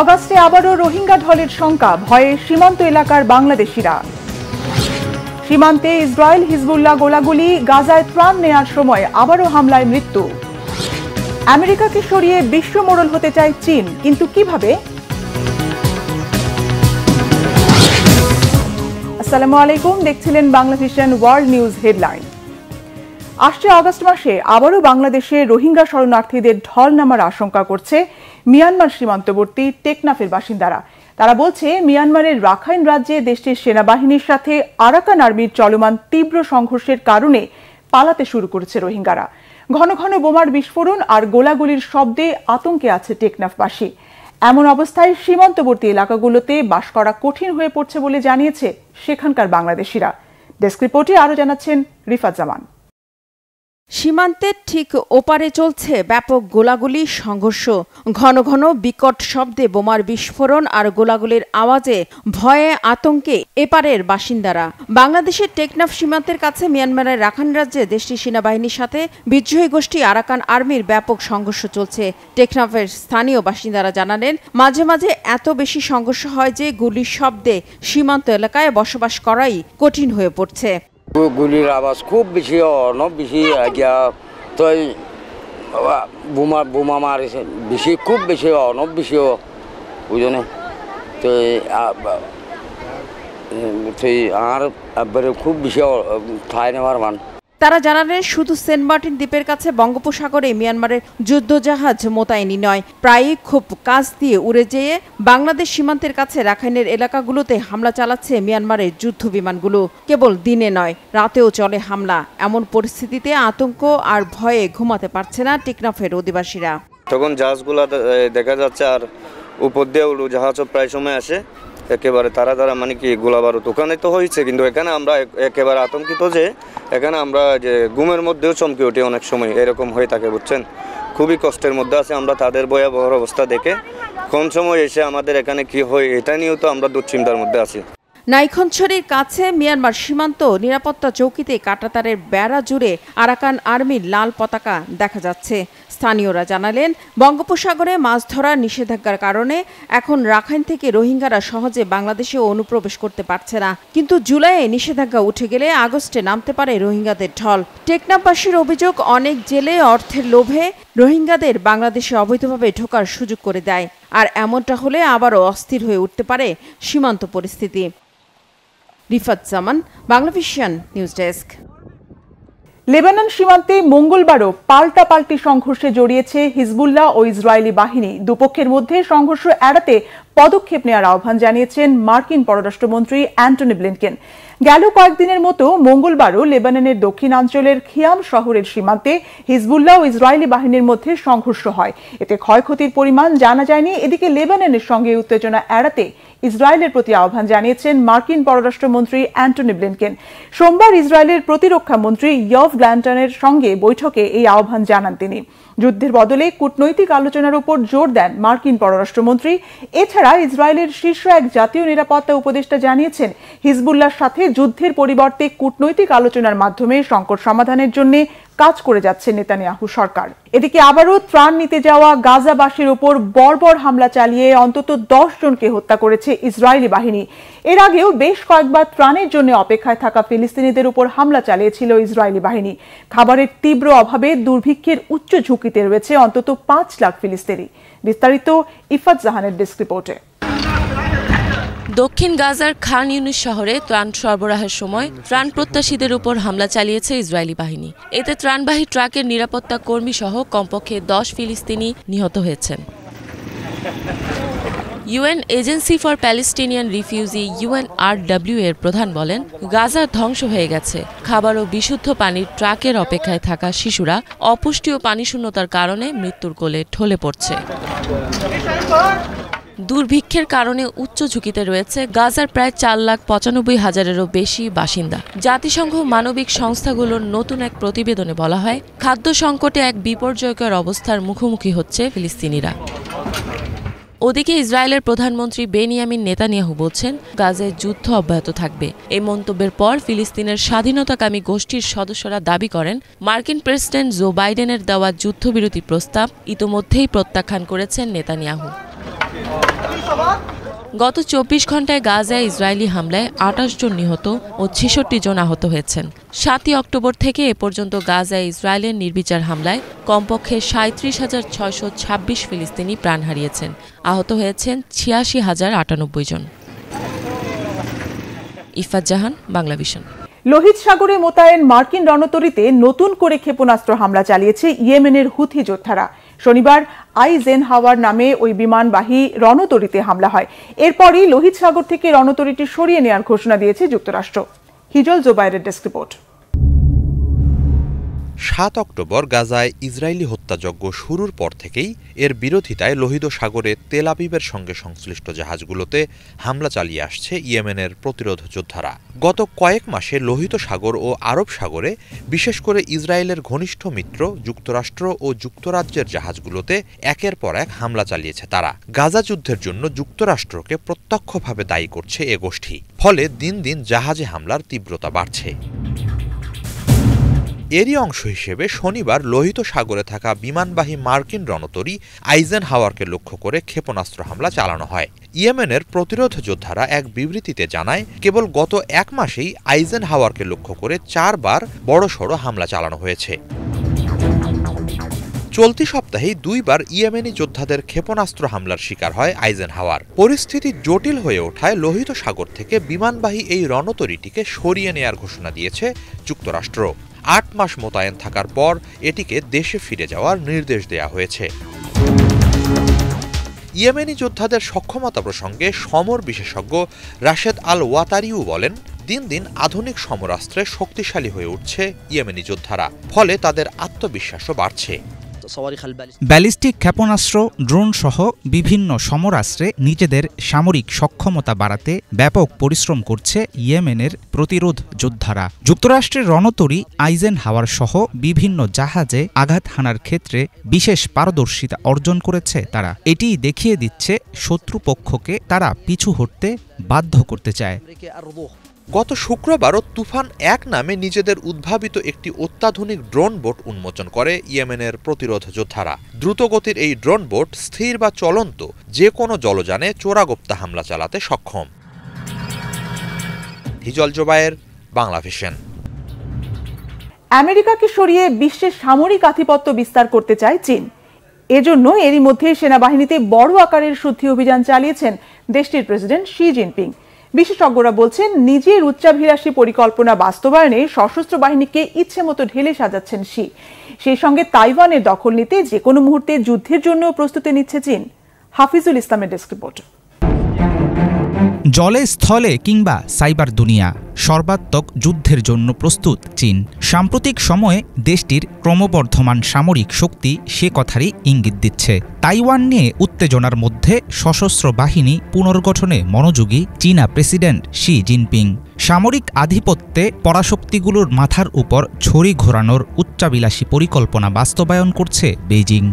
অগাস্টে আবারও রোহিঙ্গা ঢলের শঙ্কা ভয়ে সীমান্ত এলাকার বাংলাদেশিরা সীমান্তে ইসরায়েল হিজবুল্লাহ গোলাগুলি গাজায় ত্রাণ নেয়ার সময় আবারও হামলায় মৃত্যু আমেরিকাকে সরিয়ে বিশ্ব মোড়ল হতে চায় চীন কিন্তু কিভাবে আসসালামু আলাইকুম দেখছিলেন বাংলাদেশিয়ান ওয়ার্ল্ড নিউজ হেডলাইন আসছে আগস্ট মাসে আবারও বাংলাদেশে রোহিঙ্গা শরণার্থীদের ঢল নামার আশঙ্কা করছে মিয়ানমার সীমান্তবর্তী টেকনাফের বাসিন্দারা তারা বলছে মিয়ানমারের রাখাইন রাজ্যে দেশটির সেনাবাহিনীর সাথে আরাকান আর্মির চলমান তীব্র সংঘর্ষের কারণে পালাতে শুরু করেছে রোহিঙ্গারা ঘন ঘন বোমার বিস্ফোরণ আর গোলাগুলির শব্দে আতঙ্কে আছে টেকনাফবাসী এমন অবস্থায় সীমান্তবর্তী এলাকাগুলোতে বাস করা কঠিন হয়ে পড়ছে বলে জানিয়েছে সেখানকার বাংলাদেশিরা ডেস্ক রিপোর্টে আরও জানাচ্ছেন রিফাত জামান সীমান্তের ঠিক ওপারে চলছে ব্যাপক গোলাগুলি সংঘর্ষ ঘন ঘন বিকট শব্দে বোমার বিস্ফোরণ আর গোলাগুলির আওয়াজে ভয়ে আতঙ্কে এপারের বাসিন্দারা বাংলাদেশের টেকনাফ সীমান্তের কাছে মিয়ানমারের রাখান রাজ্যে দেশটির সেনাবাহিনীর সাথে বিদ্রোহী গোষ্ঠী আরাকান আর্মির ব্যাপক সংঘর্ষ চলছে টেকনাফের স্থানীয় বাসিন্দারা জানালেন মাঝে মাঝে এত বেশি সংঘর্ষ হয় যে গুলির শব্দে সীমান্ত এলাকায় বসবাস করাই কঠিন হয়ে পড়ছে গুলির আওয়াজ খুব বেশি অন বেশি গিয়া তো বোমা বোমা মারিছে বেশি খুব বেশি অন বেশি বুঝনে তো আর খুব বেশি ঠাই নেওয়ার মান তারা জানালেন শুধু সেন্ট মার্টিন দ্বীপের কাছে বঙ্গোপসাগরে মিয়ানমারের যুদ্ধজাহাজ মোতায়েনি নয় প্রায়ই খুব কাজ দিয়ে উড়ে যেয়ে বাংলাদেশ সীমান্তের কাছে রাখাইনের এলাকাগুলোতে হামলা চালাচ্ছে মিয়ানমারের যুদ্ধ বিমানগুলো কেবল দিনে নয় রাতেও চলে হামলা এমন পরিস্থিতিতে আতঙ্ক আর ভয়ে ঘুমাতে পারছে না টিকনাফের অধিবাসীরা তখন জাহাজগুলো দেখা যাচ্ছে আর উপর দিয়ে জাহাজও প্রায় সময় আসে একেবারে তারা তারা মানে কি গোলাবারুদ ওখানে তো হয়েছে কিন্তু এখানে আমরা একেবারে আতঙ্কিত যে এখানে আমরা যে ঘুমের মধ্যেও চমকে উঠি অনেক সময় এরকম হয়ে থাকে বুঝছেন খুবই কষ্টের মধ্যে আছে আমরা তাদের ভয়াবহ অবস্থা দেখে কম সময় এসে আমাদের এখানে কি হয় এটা নিয়েও তো আমরা দুশ্চিন্তার মধ্যে আছি নাইখনছড়ির কাছে মিয়ানমার সীমান্ত নিরাপত্তা চৌকিতে কাটাতারের বেড়া জুড়ে আরাকান আর্মির লাল পতাকা দেখা যাচ্ছে স্থানীয়রা জানালেন বঙ্গোপসাগরে মাছ ধরার নিষেধাজ্ঞার কারণে এখন রাখাইন থেকে রোহিঙ্গারা সহজে বাংলাদেশে অনুপ্রবেশ করতে পারছে না কিন্তু জুলাইয়ে নিষেধাজ্ঞা উঠে গেলে আগস্টে নামতে পারে রোহিঙ্গাদের ঢল টেকনাফবাসীর অভিযোগ অনেক জেলে অর্থের লোভে রোহিঙ্গাদের বাংলাদেশে অবৈধভাবে ঢোকার সুযোগ করে দেয় আর এমনটা হলে আবারও অস্থির হয়ে উঠতে পারে সীমান্ত পরিস্থিতি Rifat Zaman Banglavision news desk Lebanon সীমান্তে মঙ্গলবারও পাল্টা পাল্টি সংঘর্ষে জড়িয়েছে হিজবুল্লাহ ও ইসরায়েলি বাহিনী দুপক্ষের মধ্যে সংঘর্ষ এড়াতে পদক্ষেপ নেওয়ার আহ্বান জানিয়েছেন মার্কিন পররাষ্ট্রমন্ত্রী অ্যান্টনি ব্লিনকেন গেল কয়েকদিনের মতো মঙ্গলবারও লেবাননের দক্ষিণাঞ্চলের খিয়াম শহরের সীমান্তে হিজবুল্লাহ ও ইসরায়েলি বাহিনীর মধ্যে সংঘর্ষ হয় এতে ক্ষয়ক্ষতির পরিমাণ জানা যায়নি এদিকে লেবাননের সঙ্গে উত্তেজনা এড়াতে ইসরায়েলের প্রতি আহ্বান জানিয়েছেন মার্কিন পররাষ্ট্রমন্ত্রী অ্যান্টনি ব্লিনকেন সোমবার ইসরায়েলের প্রতিরক্ষা মন্ত্রী ইয়ভ গ্ল্যান্টনের সঙ্গে বৈঠকে এই আহ্বান জানান তিনি যুদ্ধের বদলে কূটনৈতিক আলোচনার উপর জোর দেন মার্কিন পররাষ্ট্রমন্ত্রী এছাড়া ইসরায়েলের শীর্ষ এক জাতীয় নিরাপত্তা উপদেষ্টা জানিয়েছেন হিজবুল্লার সাথে যুদ্ধের পরিবর্তে কূটনৈতিক আলোচনার মাধ্যমে সংকট সমাধানের জন্য কাজ করে যাচ্ছে নেতানিয়াহু সরকার এদিকে আবারও ত্রাণ নিতে যাওয়া গাজাবাসীর উপর বর্বর হামলা চালিয়ে অন্তত দশ জনকে হত্যা করেছে ইসরায়েলি বাহিনী এর আগেও বেশ কয়েকবার ত্রাণের জন্য অপেক্ষায় থাকা ফিলিস্তিনিদের উপর হামলা চালিয়েছিল ইসরায়েলি বাহিনী খাবারের তীব্র অভাবে দুর্ভিক্ষের উচ্চ ঝুঁকিতে রয়েছে অন্তত পাঁচ লাখ ফিলিস্তিনি বিস্তারিত ইফাত জাহানের ডেস্ক রিপোর্টে দক্ষিণ গাজার খান ইউনিস শহরে ত্রাণ সরবরাহের সময় ত্রাণ প্রত্যাশীদের উপর হামলা চালিয়েছে ইসরায়েলি বাহিনী এতে ত্রাণবাহী ট্রাকের নিরাপত্তা কর্মী সহ কমপক্ষে দশ ফিলিস্তিনি নিহত হয়েছেন UN agency for Palestinian refugee UNRWA এর প্রধান বলেন গাজার ধ্বংস হয়ে গেছে খাবার ও বিশুদ্ধ পানির ট্রাকের অপেক্ষায় থাকা শিশুরা অপুষ্টি ও পানিশূন্যতার কারণে মৃত্যুর কোলে ঠলে পড়ছে দুর্ভিক্ষের কারণে উচ্চ ঝুঁকিতে রয়েছে গাজার প্রায় চার লাখ পঁচানব্বই হাজারেরও বেশি বাসিন্দা জাতিসংঘ মানবিক সংস্থাগুলোর নতুন এক প্রতিবেদনে বলা হয় খাদ্য সংকটে এক বিপর্যয়কর অবস্থার মুখোমুখি হচ্ছে ফিলিস্তিনিরা ওদিকে ইসরায়েলের প্রধানমন্ত্রী বেনিয়ামিন নেতানিয়াহু বলছেন গাজে যুদ্ধ অব্যাহত থাকবে এই মন্তব্যের পর ফিলিস্তিনের স্বাধীনতাকামী গোষ্ঠীর সদস্যরা দাবি করেন মার্কিন প্রেসিডেন্ট জো বাইডেনের দেওয়া যুদ্ধবিরতি প্রস্তাব ইতোমধ্যেই প্রত্যাখ্যান করেছেন নেতানিয়াহু গত চব্বিশ ঘন্টায় গাজায় ইসরায়েলি হামলায় আটাশ জন নিহত ও ছেষট্টি জন আহত হয়েছেন সাতই অক্টোবর থেকে এ পর্যন্ত গাজায় ইসরায়েলের নির্বিচার হামলায় কমপক্ষে সাঁত্রিশ হাজার ছয়শো ছাব্বিশ ফিলিস্তিনি প্রাণ হারিয়েছেন আহত হয়েছেন ছিয়াশি হাজার আটানব্বই জন ইফাত জাহান বাংলা ভিশন লোহিত সাগরে মোতায়েন মার্কিন রণতরিতে নতুন করে ক্ষেপণাস্ত্র হামলা চালিয়েছে ইয়েমেনের হুথি যোদ্ধারা শনিবার আইজেনহাওয়ার নামে ওই বিমানবাহী রণতরীতে হামলা হয় এরপরই লোহিত সাগর থেকে রণতরীটি সরিয়ে নেওয়ার ঘোষণা দিয়েছে যুক্তরাষ্ট্র হিজল জোবাইরের ডেস্ক রিপোর্ট সাত অক্টোবর গাজায় ইসরায়েলি হত্যাযজ্ঞ শুরুর পর থেকেই এর বিরোধিতায় লোহিত সাগরে তেল আবিবের সঙ্গে সংশ্লিষ্ট জাহাজগুলোতে হামলা চালিয়ে আসছে ইয়েমেনের প্রতিরোধ যোদ্ধারা গত কয়েক মাসে লোহিত সাগর ও আরব সাগরে বিশেষ করে ইসরায়েলের ঘনিষ্ঠ মিত্র যুক্তরাষ্ট্র ও যুক্তরাজ্যের জাহাজগুলোতে একের পর এক হামলা চালিয়েছে তারা গাজা যুদ্ধের জন্য যুক্তরাষ্ট্রকে প্রত্যক্ষভাবে দায়ী করছে এ গোষ্ঠী ফলে দিন দিন জাহাজে হামলার তীব্রতা বাড়ছে এরই অংশ হিসেবে শনিবার লোহিত সাগরে থাকা বিমানবাহী মার্কিন রণতরী আইজেন হাওয়ারকে লক্ষ্য করে ক্ষেপণাস্ত্র হামলা চালানো হয় ইয়েমেনের প্রতিরোধ যোদ্ধারা এক বিবৃতিতে জানায় কেবল গত এক মাসেই আইজেন হাওয়ারকে লক্ষ্য করে চারবার বড়সড় হামলা চালানো হয়েছে চলতি সপ্তাহেই দুইবার ইয়েমেনি যোদ্ধাদের ক্ষেপণাস্ত্র হামলার শিকার হয় আইজেন হাওয়ার পরিস্থিতি জটিল হয়ে ওঠায় লোহিত সাগর থেকে বিমানবাহী এই রণতরীটিকে সরিয়ে নেয়ার ঘোষণা দিয়েছে যুক্তরাষ্ট্র আট মাস মোতায়েন থাকার পর এটিকে দেশে ফিরে যাওয়ার নির্দেশ দেয়া হয়েছে ইয়েমেনি যোদ্ধাদের সক্ষমতা প্রসঙ্গে সমর বিশেষজ্ঞ রাশেদ আল ওয়াতারিউ বলেন দিন দিন আধুনিক সমরাস্ত্রে শক্তিশালী হয়ে উঠছে ইয়েমেনি যোদ্ধারা ফলে তাদের আত্মবিশ্বাসও বাড়ছে ব্যালিস্টিক ক্ষেপণাস্ত্র ড্রোন সহ বিভিন্ন সমরাস্ত্রে নিজেদের সামরিক সক্ষমতা বাড়াতে ব্যাপক পরিশ্রম করছে ইয়েমেনের প্রতিরোধ যোদ্ধারা যুক্তরাষ্ট্রের রণতরী আইজেন হাওয়ার সহ বিভিন্ন জাহাজে আঘাত হানার ক্ষেত্রে বিশেষ পারদর্শিতা অর্জন করেছে তারা এটি দেখিয়ে দিচ্ছে শত্রুপক্ষকে তারা পিছু হটতে বাধ্য করতে চায় গত শুক্রবারও তুফান এক নামে নিজেদের উদ্ভাবিত একটি অত্যাধুনিক ড্রোন বোট উন্মোচন করে ইয়েমেনের প্রতিরোধ যোদ্ধারা দ্রুতগতির এই ড্রোন বোট স্থির বা চলন্ত যে কোনো জলযানে চোরাগোপ্তা হামলা চালাতে সক্ষম হিজল জোবায়ের বাংলা ভিশন আমেরিকাকে সরিয়ে বিশ্বের সামরিক আধিপত্য বিস্তার করতে চায় চীন এজন্য এরই মধ্যে সেনাবাহিনীতে বড় আকারের শুদ্ধি অভিযান চালিয়েছেন দেশটির প্রেসিডেন্ট শি জিনপিং বিশেষজ্ঞরা বলছেন নিজের উচ্চাভিলাষী পরিকল্পনা বাস্তবায়নে সশস্ত্র বাহিনীকে ইচ্ছে মতো ঢেলে সাজাচ্ছেন শি সেই সঙ্গে তাইওয়ানের দখল নিতে যে কোনো মুহূর্তে যুদ্ধের জন্য প্রস্তুতি নিচ্ছে চীন হাফিজুল ইসলামের ডেস্ক রিপোর্ট জলে স্থলে কিংবা সাইবার দুনিয়া সর্বাত্মক যুদ্ধের জন্য প্রস্তুত চীন সাম্প্রতিক সময়ে দেশটির ক্রমবর্ধমান সামরিক শক্তি সে কথারই ইঙ্গিত দিচ্ছে তাইওয়ান নিয়ে উত্তেজনার মধ্যে সশস্ত্র বাহিনী পুনর্গঠনে মনোযোগী চীনা প্রেসিডেন্ট শি জিনপিং সামরিক আধিপত্যে পরাশক্তিগুলোর মাথার উপর ছড়ি ঘোরানোর উচ্চাবিলাসী পরিকল্পনা বাস্তবায়ন করছে বেইজিং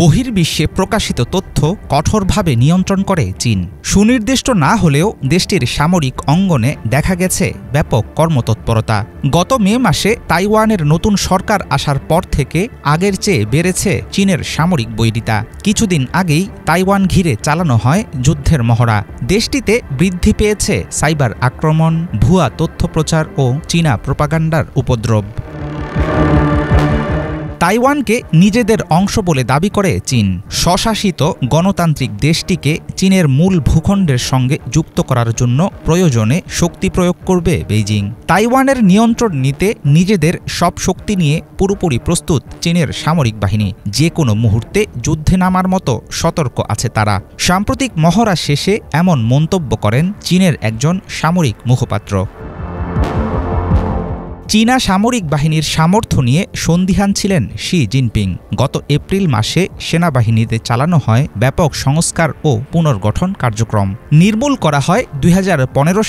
বহির্বিশ্বে প্রকাশিত তথ্য কঠোরভাবে নিয়ন্ত্রণ করে চীন সুনির্দিষ্ট না হলেও দেশটির সামরিক অঙ্গনে দেখা গেছে ব্যাপক কর্মতৎপরতা গত মে মাসে তাইওয়ানের নতুন সরকার আসার পর থেকে আগের চেয়ে বেড়েছে চীনের সামরিক বৈরিতা কিছুদিন আগেই তাইওয়ান ঘিরে চালানো হয় যুদ্ধের মহড়া দেশটিতে বৃদ্ধি পেয়েছে সাইবার আক্রমণ ভুয়া তথ্য প্রচার ও চীনা প্রোপাগান্ডার উপদ্রব তাইওয়ানকে নিজেদের অংশ বলে দাবি করে চীন স্বশাসিত গণতান্ত্রিক দেশটিকে চীনের মূল ভূখণ্ডের সঙ্গে যুক্ত করার জন্য প্রয়োজনে শক্তি প্রয়োগ করবে বেইজিং তাইওয়ানের নিয়ন্ত্রণ নিতে নিজেদের সব শক্তি নিয়ে পুরোপুরি প্রস্তুত চীনের সামরিক বাহিনী যে কোনো মুহূর্তে যুদ্ধে নামার মতো সতর্ক আছে তারা সাম্প্রতিক মহড়া শেষে এমন মন্তব্য করেন চীনের একজন সামরিক মুখপাত্র চীনা সামরিক বাহিনীর সামর্থ্য নিয়ে সন্দিহান ছিলেন শি জিনপিং গত এপ্রিল মাসে সেনাবাহিনীতে চালানো হয় ব্যাপক সংস্কার ও পুনর্গঠন কার্যক্রম নির্মূল করা হয় দুই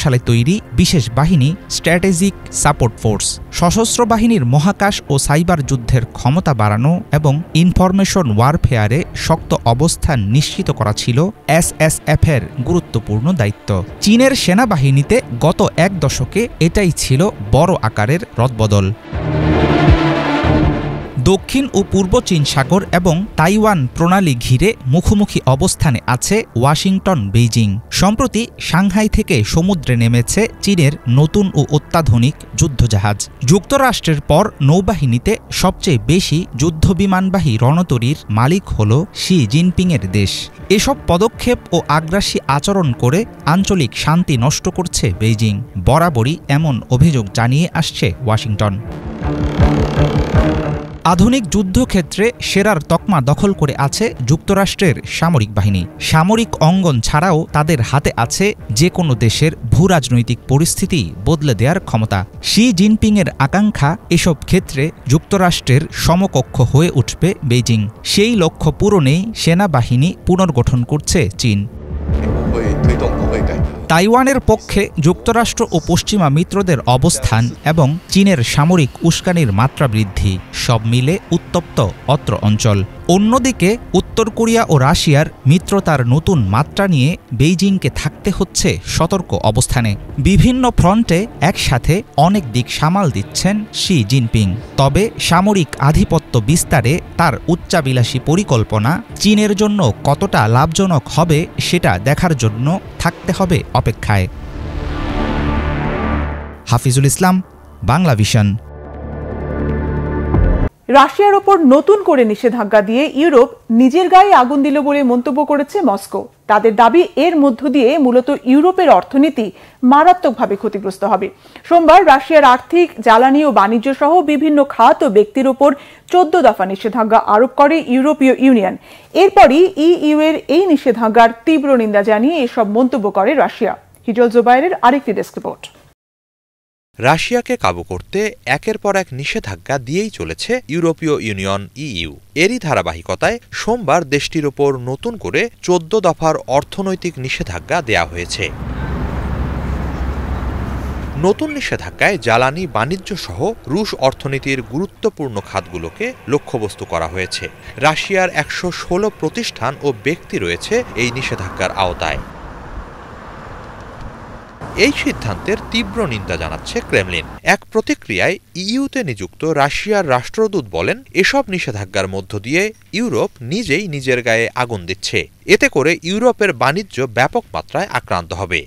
সালে তৈরি বিশেষ বাহিনী স্ট্র্যাটেজিক সাপোর্ট ফোর্স সশস্ত্র বাহিনীর মহাকাশ ও সাইবার যুদ্ধের ক্ষমতা বাড়ানো এবং ইনফরমেশন ওয়ারফেয়ারে শক্ত অবস্থান নিশ্চিত করা ছিল এসএসএফের গুরুত্বপূর্ণ দায়িত্ব চীনের সেনাবাহিনীতে গত এক দশকে এটাই ছিল বড় আকারের রদবদল দক্ষিণ ও পূর্ব চীন সাগর এবং তাইওয়ান প্রণালী ঘিরে মুখোমুখি অবস্থানে আছে ওয়াশিংটন বেইজিং সম্প্রতি সাংহাই থেকে সমুদ্রে নেমেছে চীনের নতুন ও অত্যাধুনিক যুদ্ধজাহাজ যুক্তরাষ্ট্রের পর নৌবাহিনীতে সবচেয়ে বেশি যুদ্ধবিমানবাহী রণতরীর মালিক হল শি জিনপিংয়ের দেশ এসব পদক্ষেপ ও আগ্রাসী আচরণ করে আঞ্চলিক শান্তি নষ্ট করছে বেইজিং বরাবরই এমন অভিযোগ জানিয়ে আসছে ওয়াশিংটন আধুনিক যুদ্ধক্ষেত্রে সেরার তকমা দখল করে আছে যুক্তরাষ্ট্রের সামরিক বাহিনী সামরিক অঙ্গন ছাড়াও তাদের হাতে আছে যে কোনো দেশের ভূরাজনৈতিক পরিস্থিতি বদলে দেওয়ার ক্ষমতা শি জিনপিংয়ের আকাঙ্ক্ষা এসব ক্ষেত্রে যুক্তরাষ্ট্রের সমকক্ষ হয়ে উঠবে বেইজিং সেই লক্ষ্য পূরণেই সেনাবাহিনী পুনর্গঠন করছে চীন তাইওয়ানের পক্ষে যুক্তরাষ্ট্র ও পশ্চিমা মিত্রদের অবস্থান এবং চীনের সামরিক উস্কানির মাত্রা বৃদ্ধি সব মিলে উত্তপ্ত অত্র অঞ্চল অন্যদিকে উত্তর কোরিয়া ও রাশিয়ার মিত্রতার নতুন মাত্রা নিয়ে বেইজিংকে থাকতে হচ্ছে সতর্ক অবস্থানে বিভিন্ন ফ্রন্টে একসাথে অনেক দিক সামাল দিচ্ছেন শি জিনপিং তবে সামরিক আধিপত্য বিস্তারে তার উচ্চাবিলাসী পরিকল্পনা চীনের জন্য কতটা লাভজনক হবে সেটা দেখার জন্য থাকতে হবে অপেক্ষায় হাফিজুল ইসলাম বাংলা ভিশন রাশিয়ার ওপর নতুন করে নিষেধাজ্ঞা দিয়ে ইউরোপ নিজের গায়ে আগুন দিল বলে মন্তব্য করেছে মস্কো তাদের দাবি এর মধ্য দিয়ে মূলত ইউরোপের অর্থনীতি মারাত্মকভাবে ক্ষতিগ্রস্ত হবে সোমবার রাশিয়ার আর্থিক জ্বালানি ও বাণিজ্য সহ বিভিন্ন খাত ও ব্যক্তির ওপর চোদ্দ দফা নিষেধাজ্ঞা আরোপ করে ইউরোপীয় ইউনিয়ন এরপরই ইইউ এর এই নিষেধাজ্ঞার তীব্র নিন্দা জানিয়ে এসব মন্তব্য করে রাশিয়া হিজল জোবাইরের আরেকটি ডেস্ক রিপোর্ট রাশিয়াকে কাবু করতে একের পর এক নিষেধাজ্ঞা দিয়েই চলেছে ইউরোপীয় ইউনিয়ন ইইউ এরই ধারাবাহিকতায় সোমবার দেশটির ওপর নতুন করে চোদ্দ দফার অর্থনৈতিক নিষেধাজ্ঞা দেয়া হয়েছে নতুন নিষেধাজ্ঞায় জ্বালানি বাণিজ্য সহ রুশ অর্থনীতির গুরুত্বপূর্ণ খাতগুলোকে লক্ষ্যবস্তু করা হয়েছে রাশিয়ার একশো প্রতিষ্ঠান ও ব্যক্তি রয়েছে এই নিষেধাজ্ঞার আওতায় এই সিদ্ধান্তের তীব্র নিন্দা জানাচ্ছে ক্রেমলিন এক প্রতিক্রিয়ায় ইইউতে নিযুক্ত রাশিয়ার রাষ্ট্রদূত বলেন এসব নিষেধাজ্ঞার মধ্য দিয়ে ইউরোপ নিজেই নিজের গায়ে আগুন দিচ্ছে এতে করে ইউরোপের বাণিজ্য ব্যাপক মাত্রায় আক্রান্ত হবে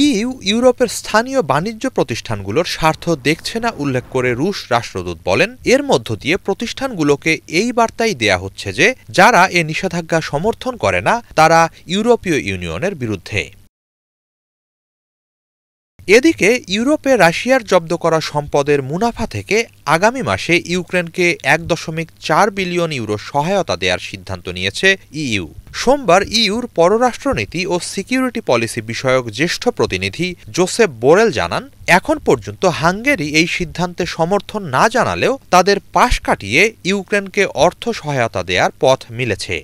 ইইউ ইউরোপের স্থানীয় বাণিজ্য প্রতিষ্ঠানগুলোর স্বার্থ দেখছে না উল্লেখ করে রুশ রাষ্ট্রদূত বলেন এর মধ্য দিয়ে প্রতিষ্ঠানগুলোকে এই বার্তাই দেয়া হচ্ছে যে যারা এ নিষেধাজ্ঞা সমর্থন করে না তারা ইউরোপীয় ইউনিয়নের বিরুদ্ধে এদিকে ইউরোপে রাশিয়ার জব্দ করা সম্পদের মুনাফা থেকে আগামী মাসে ইউক্রেনকে এক দশমিক চার বিলিয়ন ইউরো সহায়তা দেওয়ার সিদ্ধান্ত নিয়েছে ইইউ সোমবার ইউর পররাষ্ট্রনীতি ও সিকিউরিটি পলিসি বিষয়ক জ্যেষ্ঠ প্রতিনিধি জোসেফ বোরেল জানান এখন পর্যন্ত হাঙ্গেরি এই সিদ্ধান্তে সমর্থন না জানালেও তাদের পাশ কাটিয়ে ইউক্রেনকে অর্থ সহায়তা দেওয়ার পথ মিলেছে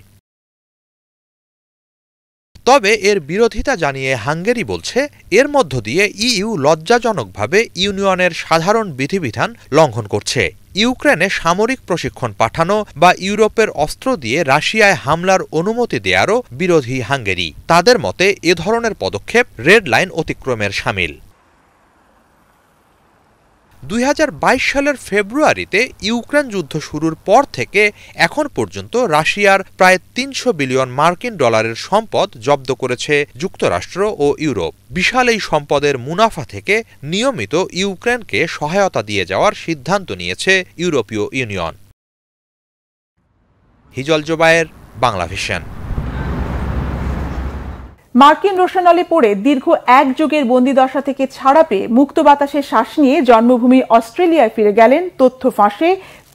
তবে এর বিরোধিতা জানিয়ে হাঙ্গেরি বলছে এর মধ্য দিয়ে ইইউ লজ্জাজনকভাবে ইউনিয়নের সাধারণ বিধিবিধান লঙ্ঘন করছে ইউক্রেনে সামরিক প্রশিক্ষণ পাঠানো বা ইউরোপের অস্ত্র দিয়ে রাশিয়ায় হামলার অনুমতি দেয়ারও বিরোধী হাঙ্গেরি তাদের মতে এ ধরনের পদক্ষেপ রেড লাইন অতিক্রমের সামিল দুই সালের ফেব্রুয়ারিতে ইউক্রেন যুদ্ধ শুরুর পর থেকে এখন পর্যন্ত রাশিয়ার প্রায় তিনশো বিলিয়ন মার্কিন ডলারের সম্পদ জব্দ করেছে যুক্তরাষ্ট্র ও ইউরোপ বিশাল এই সম্পদের মুনাফা থেকে নিয়মিত ইউক্রেনকে সহায়তা দিয়ে যাওয়ার সিদ্ধান্ত নিয়েছে ইউরোপীয় ইউনিয়ন হিজল জোবায়ের বাংলা ভিশন মার্কিন রোশনালে পড়ে দীর্ঘ এক যুগের বন্দিদশা থেকে ছাড়া পেয়ে মুক্ত বাতাসে শ্বাস নিয়ে জন্মভূমি অস্ট্রেলিয়ায় ফিরে গেলেন তথ্য ফাঁসে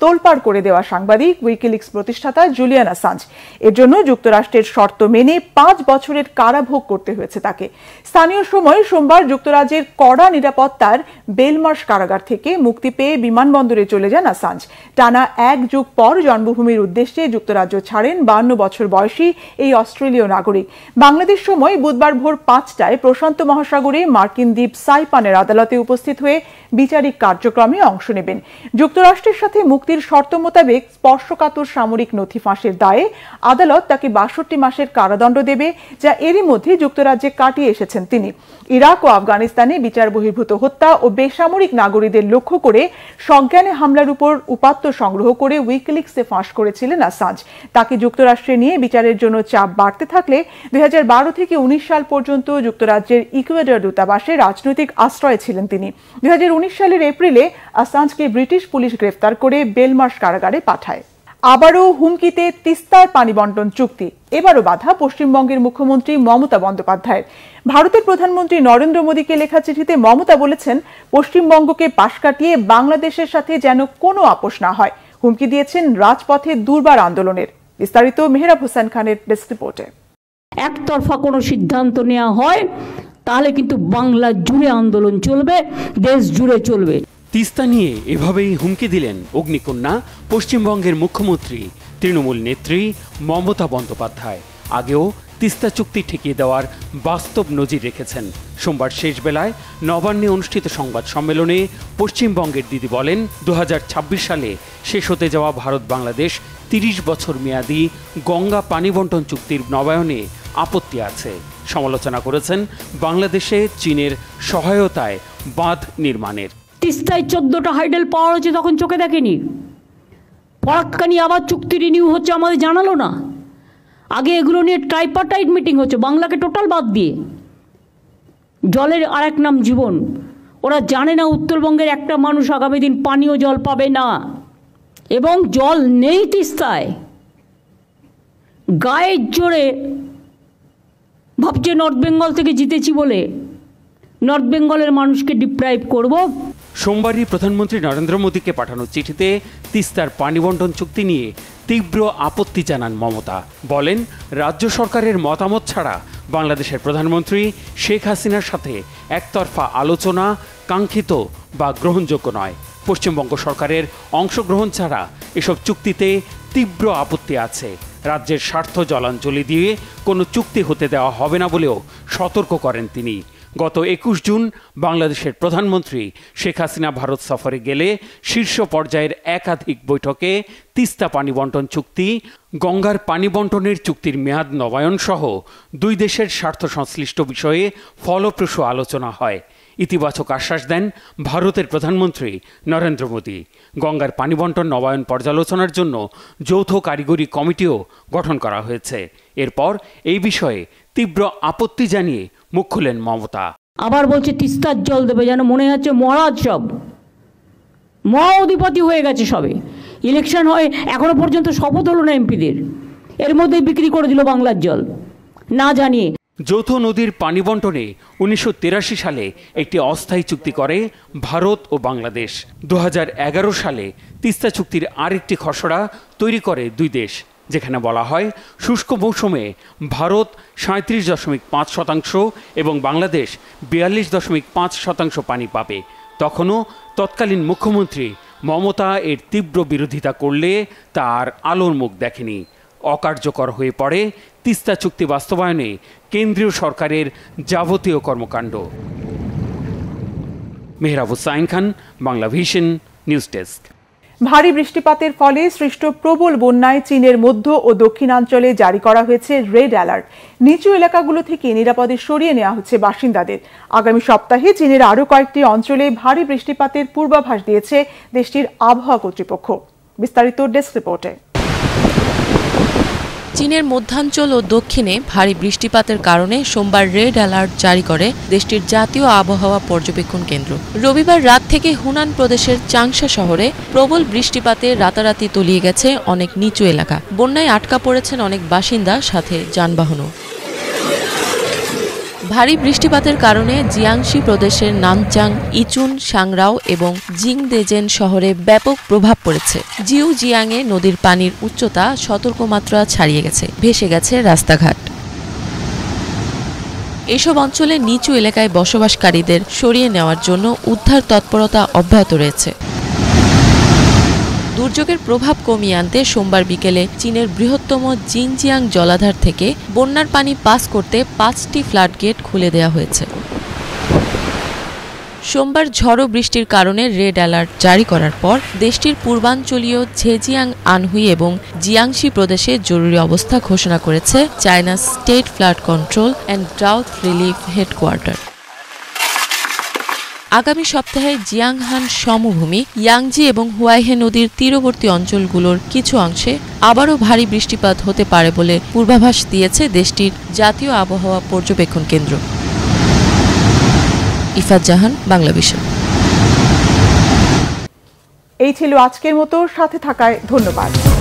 তোলপাড় করে দেওয়া সাংবাদিক উইকিলিক্স প্রতিষ্ঠাতা জুলিয়ান আসাঞ্জ এর জন্য যুক্তরাষ্ট্রের শর্ত মেনে পাঁচ বছরের কারাভোগ করতে হয়েছে তাকে স্থানীয় সময় সোমবার যুক্তরাজ্যের কড়া নিরাপত্তার বেলমার্স কারাগার থেকে মুক্তি পেয়ে বিমানবন্দরে চলে যান আসাঞ্জ টানা এক যুগ পর জন্মভূমির উদ্দেশ্যে যুক্তরাজ্য ছাড়েন বান্ন বছর বয়সী এই অস্ট্রেলীয় নাগরিক বাংলাদেশ সময় বুধবার ভোর পাঁচটায় প্রশান্ত মহাসাগরে মার্কিন দ্বীপ সাইপানের আদালতে উপস্থিত হয়ে বিচারিক কার্যক্রমে অংশ নেবেন যুক্তরাষ্ট্রের সাথে মুক্তি চুক্তির শর্ত মোতাবেক স্পর্শকাতর সামরিক নথি ফাঁসের দায়ে আদালত তাকে বাষট্টি মাসের কারাদণ্ড দেবে যা এরই মধ্যে যুক্তরাজ্যে কাটিয়ে এসেছেন তিনি ইরাক ও আফগানিস্তানে বিচার বহির্ভূত হত্যা ও বেসামরিক নাগরিকদের লক্ষ্য করে সজ্ঞানে হামলার উপর উপাত্ত সংগ্রহ করে উইকলিক্সে ফাঁস করেছিলেন আসাঞ্জ তাকে যুক্তরাষ্ট্রে নিয়ে বিচারের জন্য চাপ বাড়তে থাকলে দুই থেকে উনিশ সাল পর্যন্ত যুক্তরাজ্যের ইকুয়েডর দূতাবাসে রাজনৈতিক আশ্রয় ছিলেন তিনি দুই সালের এপ্রিলে আসাঞ্জকে ব্রিটিশ পুলিশ গ্রেফতার করে বেলমার্স কারাগারে পাঠায় আবারও হুমকিতে তিস্তার পানি বন্টন চুক্তি এবারও বাধা পশ্চিমবঙ্গের মুখ্যমন্ত্রী মমতা বন্দ্যোপাধ্যায়ের ভারতের প্রধানমন্ত্রী নরেন্দ্র মোদীকে লেখা চিঠিতে মমতা বলেছেন পশ্চিমবঙ্গকে পাশ কাটিয়ে বাংলাদেশের সাথে যেন কোনো আপোষ না হয় হুমকি দিয়েছেন রাজপথে দুর্বার আন্দোলনের বিস্তারিত মেহরাব হোসেন খানের ডেস্ক রিপোর্টে একতরফা কোনো সিদ্ধান্ত নেওয়া হয় তাহলে কিন্তু বাংলা জুড়ে আন্দোলন চলবে দেশ জুড়ে চলবে তিস্তা নিয়ে এভাবেই হুমকি দিলেন অগ্নিকন্যা পশ্চিমবঙ্গের মুখ্যমন্ত্রী তৃণমূল নেত্রী মমতা বন্দ্যোপাধ্যায় আগেও তিস্তা চুক্তি ঠেকিয়ে দেওয়ার বাস্তব নজির রেখেছেন সোমবার শেষ বেলায় নবান্নে অনুষ্ঠিত সংবাদ সম্মেলনে পশ্চিমবঙ্গের দিদি বলেন দু সালে শেষ হতে যাওয়া ভারত বাংলাদেশ তিরিশ বছর মেয়াদি গঙ্গা পানি বন্টন চুক্তির নবায়নে আপত্তি আছে সমালোচনা করেছেন বাংলাদেশে চীনের সহায়তায় বাঁধ নির্মাণের তিস্তায় চোদ্দোটা হাইডেল পাওয়া হয়েছে তখন চোখে দেখেনি পরাক্কানি আবার চুক্তি রিনিউ হচ্ছে আমাদের জানালো না আগে এগুলো নিয়ে ট্রাইপারটাইট মিটিং হচ্ছে বাংলাকে টোটাল বাদ দিয়ে জলের আর এক নাম জীবন ওরা জানে না উত্তরবঙ্গের একটা মানুষ আগামী দিন পানীয় জল পাবে না এবং জল নেই তিস্তায় গায়ের জোরে ভাবছে নর্থ বেঙ্গল থেকে জিতেছি বলে নর্থ বেঙ্গলের মানুষকে ডিপ্রাইভ করব সোমবারই প্রধানমন্ত্রী নরেন্দ্র মোদীকে পাঠানো চিঠিতে তিস্তার পানি বন্টন চুক্তি নিয়ে তীব্র আপত্তি জানান মমতা বলেন রাজ্য সরকারের মতামত ছাড়া বাংলাদেশের প্রধানমন্ত্রী শেখ হাসিনার সাথে একতরফা আলোচনা কাঙ্ক্ষিত বা গ্রহণযোগ্য নয় পশ্চিমবঙ্গ সরকারের অংশগ্রহণ ছাড়া এসব চুক্তিতে তীব্র আপত্তি আছে রাজ্যের স্বার্থ জলাঞ্জলি দিয়ে কোনো চুক্তি হতে দেওয়া হবে না বলেও সতর্ক করেন তিনি গত একুশ জুন বাংলাদেশের প্রধানমন্ত্রী শেখ হাসিনা ভারত সফরে গেলে শীর্ষ পর্যায়ের একাধিক বৈঠকে তিস্তা পানি বন্টন চুক্তি গঙ্গার পানি বন্টনের চুক্তির মেয়াদ নবায়ন সহ দুই দেশের স্বার্থ সংশ্লিষ্ট বিষয়ে ফলপ্রসূ আলোচনা হয় ইতিবাচক আশ্বাস দেন ভারতের প্রধানমন্ত্রী নরেন্দ্র মোদী গঙ্গার পানি বন্টন নবায়ন পর্যালোচনার জন্য যৌথ কারিগরি কমিটিও গঠন করা হয়েছে এরপর এই বিষয়ে তীব্র আপত্তি জানিয়ে মুখ খুলেন মমতা আবার বলছে তিস্তার জল দেবে যেন মনে হচ্ছে মহারাজ সব মহা অধিপতি হয়ে গেছে সবে ইলেকশন হয় এখনো পর্যন্ত শপথ হলো না এমপিদের এর মধ্যে বিক্রি করে দিল বাংলার জল না জানিয়ে যৌথ নদীর পানি বন্টনে উনিশশো সালে একটি অস্থায়ী চুক্তি করে ভারত ও বাংলাদেশ দু সালে তিস্তা চুক্তির আরেকটি খসড়া তৈরি করে দুই দেশ যেখানে বলা হয় শুষ্ক মৌসুমে ভারত সাঁত্রিশ দশমিক পাঁচ শতাংশ এবং বাংলাদেশ বিয়াল্লিশ দশমিক পাঁচ শতাংশ পানি পাবে তখনও তৎকালীন মুখ্যমন্ত্রী মমতা এর তীব্র বিরোধিতা করলে তার আলোর মুখ দেখেনি অকার্যকর হয়ে পড়ে তিস্তা চুক্তি বাস্তবায়নে কেন্দ্রীয় সরকারের যাবতীয় কর্মকাণ্ড মেহরাব হুসাইন খান বাংলা ভিশন নিউজ ডেস্ক ভারী বৃষ্টিপাতের ফলে সৃষ্ট প্রবল বন্যায় চীনের মধ্য ও দক্ষিণাঞ্চলে জারি করা হয়েছে রেড অ্যালার্ট নিচু এলাকাগুলো থেকে নিরাপদে সরিয়ে নেওয়া হচ্ছে বাসিন্দাদের আগামী সপ্তাহে চীনের আরও কয়েকটি অঞ্চলে ভারী বৃষ্টিপাতের পূর্বাভাস দিয়েছে দেশটির আবহাওয়া কর্তৃপক্ষ বিস্তারিত ডেস্ক রিপোর্টে চীনের মধ্যাঞ্চল ও দক্ষিণে ভারী বৃষ্টিপাতের কারণে সোমবার রেড অ্যালার্ট জারি করে দেশটির জাতীয় আবহাওয়া পর্যবেক্ষণ কেন্দ্র রবিবার রাত থেকে হুনান প্রদেশের চাংশা শহরে প্রবল বৃষ্টিপাতে রাতারাতি তলিয়ে গেছে অনেক নিচু এলাকা বন্যায় আটকা পড়েছেন অনেক বাসিন্দা সাথে যানবাহনও ভারী বৃষ্টিপাতের কারণে জিয়াংশি প্রদেশের নামচাং ইচুন সাংরাও এবং জিংদেজেন শহরে ব্যাপক প্রভাব পড়েছে জিউ জিয়াংয়ে নদীর পানির উচ্চতা সতর্কমাত্রা ছাড়িয়ে গেছে ভেসে গেছে রাস্তাঘাট এসব অঞ্চলে নিচু এলাকায় বসবাসকারীদের সরিয়ে নেওয়ার জন্য উদ্ধার তৎপরতা অব্যাহত রয়েছে দুর্যোগের প্রভাব কমিয়ে আনতে সোমবার বিকেলে চীনের বৃহত্তম জিনজিয়াং জলাধার থেকে বন্যার পানি পাস করতে পাঁচটি ফ্লাড গেট খুলে দেওয়া হয়েছে সোমবার ঝড়ো বৃষ্টির কারণে রেড অ্যালার্ট জারি করার পর দেশটির পূর্বাঞ্চলীয় ঝেজিয়াং আনহুই এবং জিয়াংশি প্রদেশে জরুরি অবস্থা ঘোষণা করেছে China state flood control and drought relief headquarter আগামী সপ্তাহে জিয়াংহান সমভূমি ইয়াংজি এবং হুয়াইহে নদীর তীরবর্তী অঞ্চলগুলোর কিছু অংশে আবারও ভারী বৃষ্টিপাত হতে পারে বলে পূর্বাভাস দিয়েছে দেশটির জাতীয় আবহাওয়া পর্যবেক্ষণ কেন্দ্র ইফাত জাহান বাংলাদেশ এই ছিল আজকের মতো সাথে থাকায় ধন্যবাদ